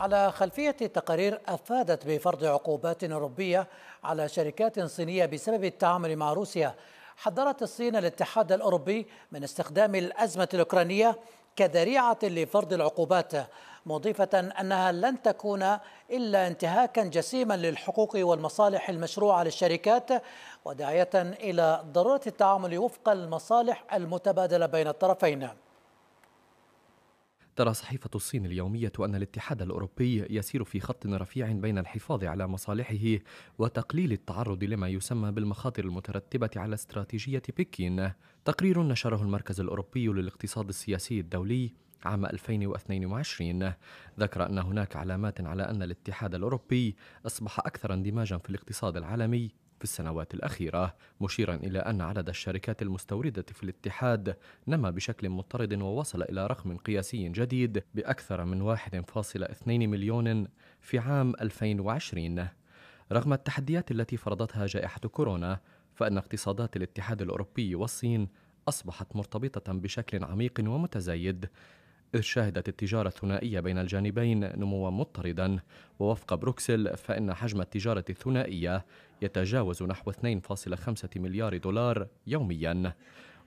على خلفية تقارير أفادت بفرض عقوبات أوروبية على شركات صينية بسبب التعامل مع روسيا حذرت الصين الاتحاد الأوروبي من استخدام الأزمة الأوكرانية كذريعة لفرض العقوبات مضيفة أنها لن تكون إلا انتهاكا جسيما للحقوق والمصالح المشروعة للشركات وداعية إلى ضرورة التعامل وفق المصالح المتبادلة بين الطرفين ترى صحيفة الصين اليومية أن الاتحاد الأوروبي يسير في خط رفيع بين الحفاظ على مصالحه وتقليل التعرض لما يسمى بالمخاطر المترتبة على استراتيجية بكين. تقرير نشره المركز الأوروبي للاقتصاد السياسي الدولي عام 2022 ذكر أن هناك علامات على أن الاتحاد الأوروبي أصبح أكثر اندماجا في الاقتصاد العالمي في السنوات الأخيرة مشيرا إلى أن عدد الشركات المستوردة في الاتحاد نما بشكل مضطرد ووصل إلى رقم قياسي جديد بأكثر من 1.2 مليون في عام 2020 رغم التحديات التي فرضتها جائحة كورونا فإن اقتصادات الاتحاد الأوروبي والصين أصبحت مرتبطة بشكل عميق ومتزايد إذ شهدت التجارة الثنائية بين الجانبين نموا مضطردا ووفق بروكسل فإن حجم التجارة الثنائية يتجاوز نحو 2.5 مليار دولار يوميا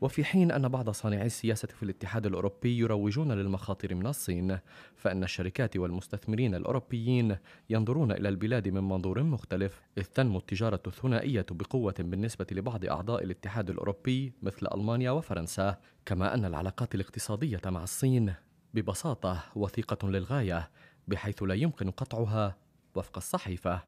وفي حين أن بعض صانعي السياسة في الاتحاد الأوروبي يروجون للمخاطر من الصين فإن الشركات والمستثمرين الأوروبيين ينظرون إلى البلاد من منظور مختلف إذ تنمو التجارة الثنائية بقوة بالنسبة لبعض أعضاء الاتحاد الأوروبي مثل ألمانيا وفرنسا كما أن العلاقات الاقتصادية مع الصين ببساطة وثيقة للغاية بحيث لا يمكن قطعها وفق الصحيفة